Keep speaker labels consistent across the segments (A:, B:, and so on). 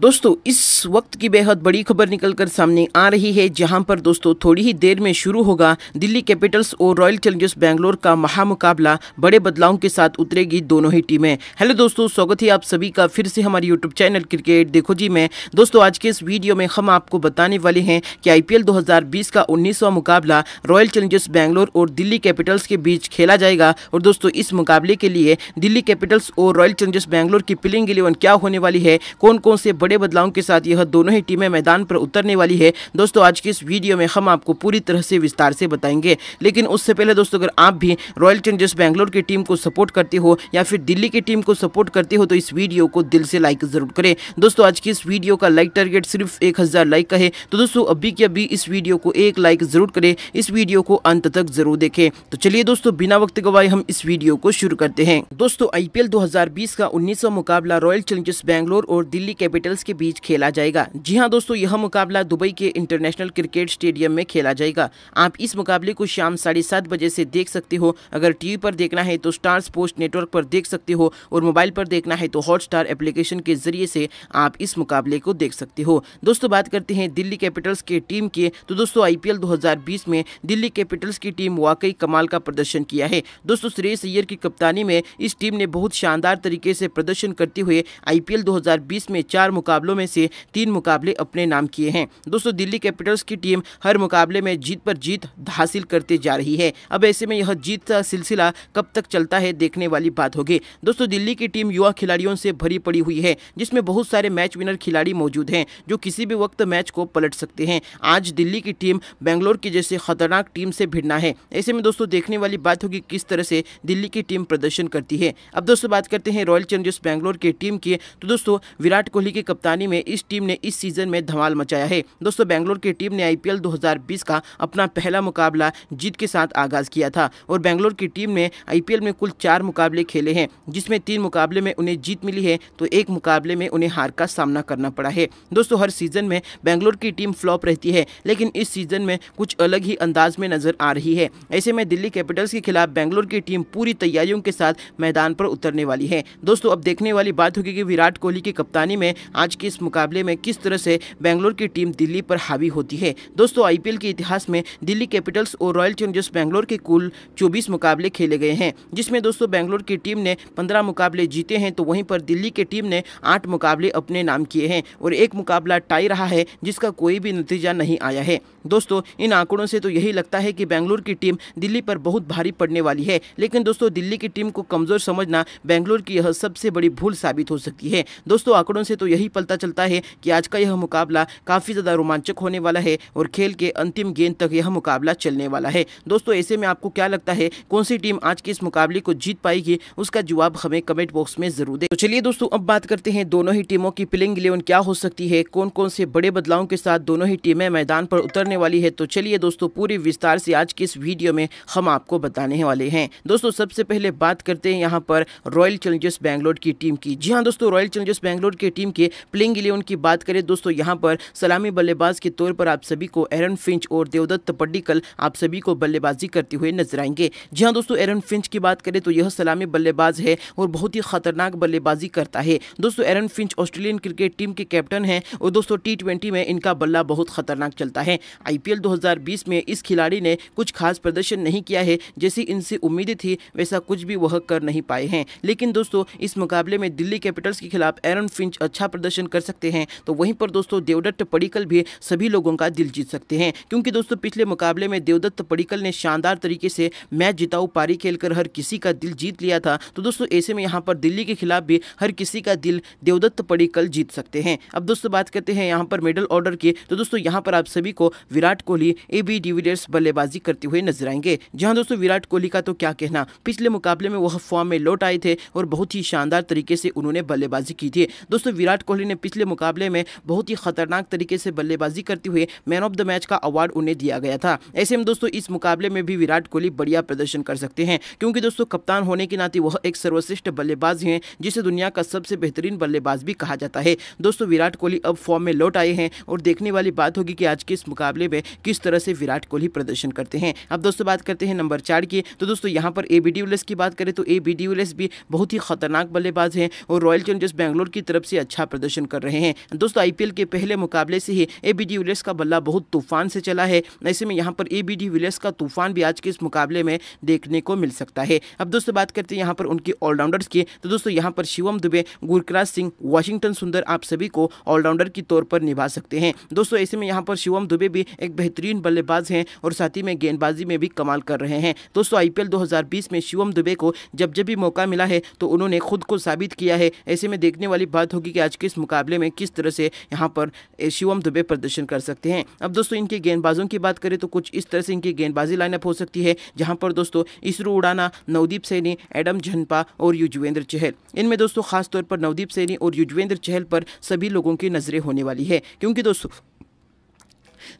A: दोस्तों इस वक्त की बेहद बड़ी खबर निकलकर सामने आ रही है जहां पर दोस्तों थोड़ी ही देर में शुरू होगा दिल्ली कैपिटल्स और रॉयल चैलेंजर्स बैंगलोर का महामुकाबला बड़े बदलावों के साथ उतरेगी दोनों ही टीमें हेलो दोस्तों स्वागत है आप सभी का फिर से हमारे यूट्यूब चैनल क्रिकेट देखो जी में दोस्तों आज के इस वीडियो में हम आपको बताने वाले हैं कि आई पी का उन्नीसवा मुकाबला रॉयल चैलेंजर्स बैंगलोर और दिल्ली कैपिटल्स के बीच खेला जाएगा और दोस्तों इस मुकाबले के लिए दिल्ली कैपिटल्स और रॉयल चैलेंजर्स बैंगलोर की प्लेइंग इलेवन क्या होने वाली है कौन कौन से बड़े बदलाव के साथ यह दोनों ही टीमें मैदान पर उतरने वाली है दोस्तों आज के इस वीडियो में हम आपको पूरी तरह से विस्तार से बताएंगे लेकिन उससे पहले दोस्तों अगर आप भी रॉयल चैलेंजर्स बैंगलोर की टीम को सपोर्ट करते हो या फिर दिल्ली की टीम को सपोर्ट करते हो तो इस वीडियो को दिल से लाइक जरूर करें दोस्तों आज की इस वीडियो का लाइक टारगेट सिर्फ एक लाइक का है तो दोस्तों अभी के अभी इस वीडियो को एक लाइक जरूर करें इस वीडियो को अंत तक जरूर देखें तो चलिए दोस्तों बिना वक्त गवाए हम इस वीडियो को शुरू करते हैं दोस्तों आईपीएल 2020 का 19वां मुकाबला रॉयल चैलेंजर्स बैंगलोर और दिल्ली कैपिटल वेल्स के बीच खेला जाएगा जी हाँ दोस्तों यह मुकाबला दुबई के इंटरनेशनल क्रिकेट स्टेडियम में खेला जाएगा आप इस मुकाबले को शाम साढ़े सात बजे से देख सकते हो अगर टीवी पर देखना है तो स्टार स्पोर्ट्स नेटवर्क पर देख सकते हो और मोबाइल पर देखना है तो हॉटस्टार एप्लीकेशन के जरिए से आप इस मुकाबले को देख सकते हो दोस्तों बात करते हैं दिल्ली कैपिटल्स के टीम के तो दोस्तों आईपीएल 2020 में दिल्ली कैपिटल्स की टीम वाकई कमाल का प्रदर्शन किया है दोस्तों श्रेयस अय्यर की कप्तानी में इस टीम ने बहुत शानदार तरीके से प्रदर्शन करते हुए आईपीएल बीस में चार मुकाबलों में से तीन मुकाबले अपने नाम किए हैं दोस्तों दिल्ली कैपिटल्स की टीम हर मुकाबले में जीत पर जीत हासिल करते जा रही है अब ऐसे में यह जीत का सिलसिला कब तक चलता है देखने वाली बात होगी दोस्तों दिल्ली की टीम युवा खिलाड़ियों से भरी पड़ी हुई है जिसमें बहुत सारे मैच विनर खिलाड़ी मौजूद हैं जो किसी भी वक्त मैच को पलट सकते हैं आज दिल्ली की टीम बेंगलोर की जैसे खतरनाक टीम से भिड़ना है ऐसे में दोस्तों देखने वाली बात होगी किस तरह से दिल्ली की टीम प्रदर्शन करती है अब दोस्तों बात करते हैं रॉयल चैलेंजर्स बेंगलोर की टीम की तो दोस्तों विराट कोहली की कप्तानी में इस टीम ने इस सीजन में धमाल मचाया है दोस्तों बेंगलोर की टीम ने आईपीएल 2020 का अपना पहला मुकाबला जीत के साथ आगाज किया था और बेंगलोर की टीम ने आईपीएल में कुल चार मुकाबले खेले हैं जिसमें तीन मुकाबले में उन्हें जीत मिली है तो एक मुकाबले में उन्हें हार का सामना करना पड़ा है दोस्तों हर सीजन में बेंगलोर की टीम फ्लॉप रहती है लेकिन इस सीजन में कुछ अलग ही अंदाज में नजर आ रही है ऐसे में दिल्ली कैपिटल्स के खिलाफ बेंगलोर की टीम पूरी तैयारियों के साथ मैदान पर उतरने वाली है दोस्तों अब देखने वाली बात होगी कि विराट कोहली की कप्तानी में आज के इस मुकाबले में किस तरह से बेंगलोर की टीम दिल्ली पर हावी होती है दोस्तों आईपीएल के इतिहास में दिल्ली कैपिटल्स और रॉयल चैलेंजर्स बेंगलोर के कुल चौबीस मुकाबले खेले गए हैं जिसमें दोस्तों बेंगलोर की टीम ने पंद्रह मुकाबले जीते हैं तो वहीं पर दिल्ली की टीम ने आठ मुकाबले अपने नाम किए हैं और एक मुकाबला टाई रहा है जिसका कोई भी नतीजा नहीं आया है दोस्तों इन आंकड़ों से तो यही लगता है कि बेंगलोर की टीम दिल्ली पर बहुत भारी पड़ने वाली है लेकिन दोस्तों दिल्ली की टीम को कमज़ोर समझना बेंगलोर की यह सबसे बड़ी भूल साबित हो सकती है दोस्तों आंकड़ों से तो यही पता चलता है कि आज का यह मुकाबला काफ़ी ज़्यादा रोमांचक होने वाला है और खेल के अंतिम गेंद तक यह मुकाबला चलने वाला है दोस्तों ऐसे में आपको क्या लगता है कौन सी टीम आज के इस मुकाबले को जीत पाएगी उसका जवाब हमें कमेंट बॉक्स में जरूर दे तो चलिए दोस्तों अब बात करते हैं दोनों ही टीमों की प्लेइंग इलेवन क्या हो सकती है कौन कौन से बड़े बदलाव के साथ दोनों ही टीमें मैदान पर उतरने वाली है तो चलिए दोस्तों पूरी विस्तार से आज के इस वीडियो में हम आपको बताने वाले हैं दोस्तों सबसे पहले बात करते हैं यहाँ पर रॉयल चैलेंजर्स बैंगलोर की टीम की जी हाँ दोस्तों रॉयल चैलेंजर्स बैंगलोर की टीम के प्लेइंग इलेवन की बात करें दोस्तों यहाँ पर सलामी बल्लेबाज के तौर पर आप सभी को एरन फिंच और देवदत्त कल आप सभी को बल्लेबाजी करते हुए नजर आएंगे जी हाँ दोस्तों एरन फिंच की बात करें तो यह सलामी बल्लेबाज है और बहुत ही खतरनाक बल्लेबाजी करता है दोस्तों Aaron Finch Australian cricket team के कैप्टन हैं और दोस्तों टी में इनका बल्ला बहुत खतरनाक चलता है आईपीएल 2020 में इस खिलाड़ी ने कुछ खास प्रदर्शन नहीं किया है जैसी इनसे उम्मीदें थी वैसा कुछ भी वह कर नहीं पाए हैं लेकिन दोस्तों इस मुकाबले में दिल्ली कैपिटल्स के खिलाफ एरन फिंच अच्छा प्रदर्शन दर्शन कर सकते हैं तो वहीं पर दोस्तों देवदत्त पड़ीकल भी सभी लोगों का दिल जीत सकते हैं क्योंकि दोस्तों पिछले मुकाबले में देवदत्त पड़ीकल ने शानदार तरीके से मैच जिताऊ पारी खेलकर हर किसी का दिल जीत लिया था तो दोस्तों ऐसे में यहाँ पर दिल्ली के खिलाफ भी हर किसी का दिल देवदत्त पड़ीकल जीत सकते हैं अब दोस्तों बात करते हैं यहाँ पर मेडल ऑर्डर की तो दोस्तों यहाँ पर आप सभी को Virat Kohli A B de Villiers बल्लेबाजी करते हुए नजर आएंगे जहाँ दोस्तों विराट कोहली का तो क्या कहना पिछले मुकाबले में वह फॉर्म में लौट आए थे और बहुत ही शानदार तरीके से उन्होंने बल्लेबाजी की थी दोस्तों विराट कोहली कोहली ने पिछले मुकाबले में बहुत ही खतरनाक तरीके से बल्लेबाजी करते हुए मैन ऑफ द मैच का अवार्ड उन्हें दिया गया था ऐसे में दोस्तों इस मुकाबले में भी विराट कोहली बढ़िया प्रदर्शन कर सकते हैं क्योंकि दोस्तों कप्तान होने के नाते वह एक सर्वश्रेष्ठ बल्लेबाज हैं जिसे दुनिया का सबसे बेहतरीन बल्लेबाज भी कहा जाता है दोस्तों विराट कोहली अब फॉर्म में लौट आए हैं और देखने वाली बात होगी कि आज के इस मुकाबले में किस तरह से विराट कोहली प्रदर्शन करते हैं अब दोस्तों बात करते हैं नंबर चार की तो दोस्तों यहाँ पर ए बी की बात करें तो ए बी भी बहुत ही खतरनाक बल्लेबाज हैं और रॉयल चैलेंजर्स बैंगलोर की तरफ से अच्छा प्रदर्शन प्रदर्शन कर रहे हैं दोस्तों आईपीएल के पहले मुकाबले से ही ए बी का बल्ला बहुत तूफान से चला है ऐसे में यहाँ पर ए बी का तूफान भी आज के इस मुकाबले में देखने को मिल सकता है अब दोस्तों बात करते हैं यहाँ पर उनके ऑलराउंडर्स की तो दोस्तों यहाँ पर शिवम दुबे गुरकराज सिंह वाशिंगटन सुंदर आप सभी को ऑलराउंडर के तौर पर निभा सकते हैं दोस्तों ऐसे में यहाँ पर शिवम दुबे भी एक बेहतरीन बल्लेबाज हैं और साथ ही में गेंदबाजी में भी कमाल कर रहे हैं दोस्तों आई 2020 में शिवम दुबे को जब जब भी मौका मिला है तो उन्होंने खुद को साबित किया है ऐसे में देखने वाली बात होगी कि आज के इस मुकाबले में किस तरह से यहाँ पर शिवम दुबे प्रदर्शन कर सकते हैं अब दोस्तों इनके गेंदबाजों की बात करें तो कुछ इस तरह से इनकी गेंदबाजी लाइनअप हो सकती है जहाँ पर दोस्तों इसरो उड़ाना नवदीप सैनी एडम झनपा और युजवेंद्र चहल इनमें दोस्तों खासतौर पर नवदीप सैनी और युजवेंद्र चहल पर सभी लोगों की नज़रें होने वाली है क्योंकि दोस्तों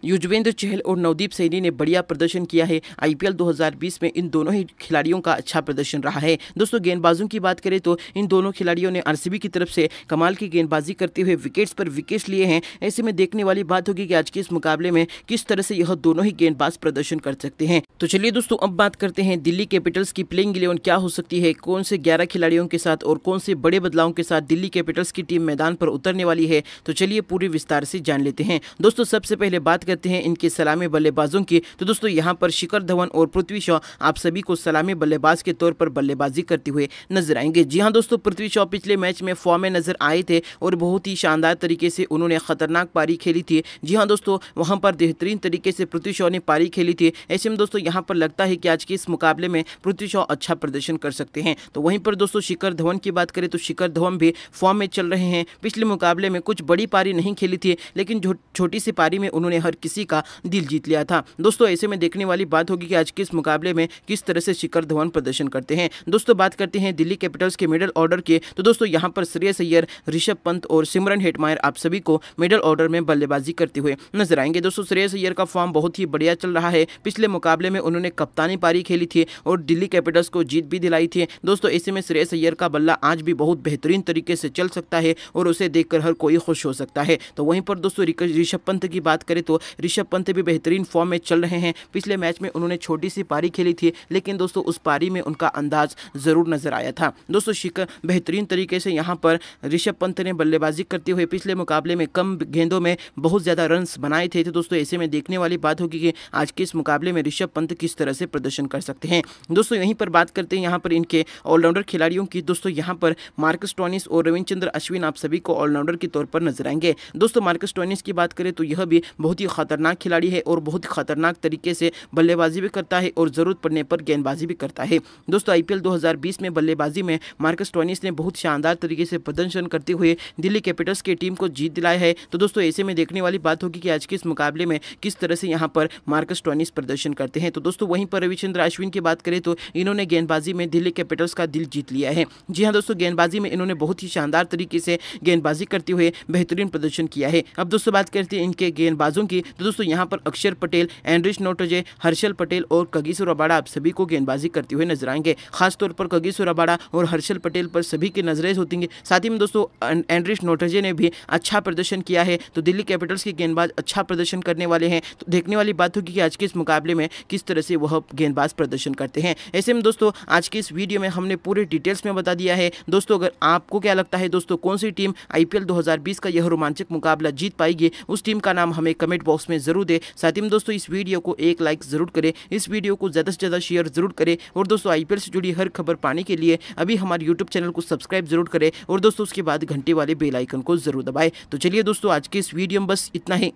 A: युजवेंद्र चहल और नवदीप सैनी ने बढ़िया प्रदर्शन किया है आईपीएल 2020 में इन दोनों ही खिलाड़ियों का अच्छा प्रदर्शन रहा है दोस्तों गेंदबाजों की बात करें तो इन दोनों खिलाड़ियों ने आर की तरफ से कमाल की गेंदबाजी करते हुए विकेट्स पर विकेट लिए हैं ऐसे में देखने वाली बात होगी कि आज के इस मुकाबले में किस तरह से यह दोनों ही गेंदबाज प्रदर्शन कर सकते हैं तो चलिए दोस्तों अब बात करते हैं दिल्ली कैपिटल्स की प्लेइंग इलेवन क्या हो सकती है कौन से ग्यारह खिलाड़ियों के साथ और कौन से बड़े बदलाव के साथ दिल्ली कैपिटल्स की टीम मैदान पर उतरने वाली है तो चलिए पूरी विस्तार से जान लेते हैं दोस्तों सबसे पहले बात करते हैं इनके सलामी बल्लेबाजों की तो दोस्तों यहाँ पर शिखर धवन और पृथ्वी शॉ आप सभी को सलामी बल्लेबाज के तौर पर बल्लेबाजी करते हुए नजर आएंगे जी हाँ दोस्तों पृथ्वी शॉ पिछले मैच में फॉर्म में नजर आए थे और बहुत ही शानदार तरीके से उन्होंने खतरनाक पारी खेली थी जी हाँ दोस्तों वहाँ पर बेहतरीन तरीके से पृथ्वी शॉ ने पारी खेली थी ऐसे में दोस्तों यहाँ पर लगता है कि आज के इस मुकाबले में पृथ्वी शॉ अच्छा प्रदर्शन कर सकते हैं तो वहीं पर दोस्तों शिखर धवन की बात करें तो शिखर धवन भी फॉर्म में चल रहे हैं पिछले मुकाबले में कुछ बड़ी पारी नहीं खेली थी लेकिन छोटी सी पारी में उन्होंने ने हर किसी का दिल जीत लिया था दोस्तों ऐसे में देखने वाली बात होगी कि आज के इस मुकाबले में किस तरह से शिखर धवन प्रदर्शन करते हैं दोस्तों बात करते हैं दिल्ली कैपिटल्स के मिडल ऑर्डर के तो दोस्तों यहाँ पर श्रेयस अय्यर ऋषभ पंत और सिमरन हेटमायर आप सभी को मिडल ऑर्डर में बल्लेबाजी करते हुए नजर आएंगे दोस्तों श्रेयस अय्यर का फॉर्म बहुत ही बढ़िया चल रहा है पिछले मुकाबले में उन्होंने कप्तानी पारी खेली थी और दिल्ली कैपिटल्स को जीत भी दिलाई थी दोस्तों ऐसे में श्रेयस अय्यर का बल्ला आज भी बहुत बेहतरीन तरीके से चल सकता है और उसे देखकर हर कोई खुश हो सकता है तो वहीं पर दोस्तों ऋषभ पंत की बात करें तो ऋषभ पंत भी बेहतरीन फॉर्म में चल रहे हैं पिछले मैच में उन्होंने छोटी सी पारी खेली थी लेकिन दोस्तों उस पारी में उनका अंदाज ज़रूर नजर आया था दोस्तों शिखर बेहतरीन तरीके से यहाँ पर ऋषभ पंत ने बल्लेबाजी करते हुए पिछले मुकाबले में कम गेंदों में बहुत ज़्यादा रन बनाए थे तो दोस्तों ऐसे में देखने वाली बात होगी कि आज के इस मुकाबले में ऋषभ पंत किस तरह से प्रदर्शन कर सकते हैं दोस्तों यहीं पर बात करते हैं यहाँ पर इनके ऑलराउंडर खिलाड़ियों की दोस्तों यहाँ पर मार्कस टोनिस और रविंद्र अश्विन आप सभी को ऑलराउंडर के तौर पर नजर आएंगे दोस्तों मार्कस टोनिस की बात करें तो यह भी बहुत बहुत ही ख़तरनाक खिलाड़ी है और बहुत ही ख़तरनाक तरीके से बल्लेबाजी भी करता है और ज़रूरत पड़ने पर गेंदबाजी भी करता है दोस्तों आई 2020 में बल्लेबाजी में मार्कस टोनिस ने बहुत शानदार तरीके से प्रदर्शन करते हुए दिल्ली कैपिटल्स की टीम को जीत दिलाया है तो दोस्तों ऐसे में देखने वाली बात होगी कि आज के इस मुकाबले में किस तरह से यहाँ पर मार्कस टोनिस प्रदर्शन करते हैं तो दोस्तों वहीं पर रविचंद्र अश्विन की बात करें तो इन्होंने गेंदबाजी में दिल्ली कैपिटल्स का दिल जीत लिया है जी हाँ दोस्तों गेंदबाजी में इन्होंने बहुत ही शानदार तरीके से गेंदबाजी करते हुए बेहतरीन प्रदर्शन किया है अब दोस्तों बात करते हैं इनके गेंदबाजों क्योंकि तो दोस्तों यहाँ पर अक्षर पटेल एंड्रिश नोटोजे हर्षल पटेल और कगीसुर अबाड़ा आप सभी को गेंदबाजी करते हुए नजर आएंगे खासतौर पर कगीसुर अबाड़ा और हर्षल पटेल पर सभी की नजरें होती हैं साथ ही में दोस्तों एंड्रिश नोटोजे ने भी अच्छा प्रदर्शन किया है तो दिल्ली कैपिटल्स के गेंदबाज अच्छा प्रदर्शन करने वाले हैं तो देखने वाली बात होगी कि आज के इस मुकाबले में किस तरह से वह गेंदबाज प्रदर्शन करते हैं ऐसे में दोस्तों आज के इस वीडियो में हमने पूरे डिटेल्स में बता दिया है दोस्तों अगर आपको क्या लगता है दोस्तों कौन सी टीम आईपीएल 2020 का यह रोमांचक मुकाबला जीत पाएगी उस टीम का नाम हमें कमेंट कमेंट बॉक्स में ज़रूर दे साथ ही दोस्तों इस वीडियो को एक लाइक ज़रूर करें इस वीडियो को ज़्यादा से ज़्यादा शेयर ज़रूर करें और दोस्तों आईपीएल से जुड़ी हर खबर पाने के लिए अभी हमारे यूट्यूब चैनल को सब्सक्राइब ज़रूर करें और दोस्तों उसके बाद घंटे वाले बेलाइकन को ज़रूर दबाए तो चलिए दोस्तों आज के इस वीडियो में बस इतना ही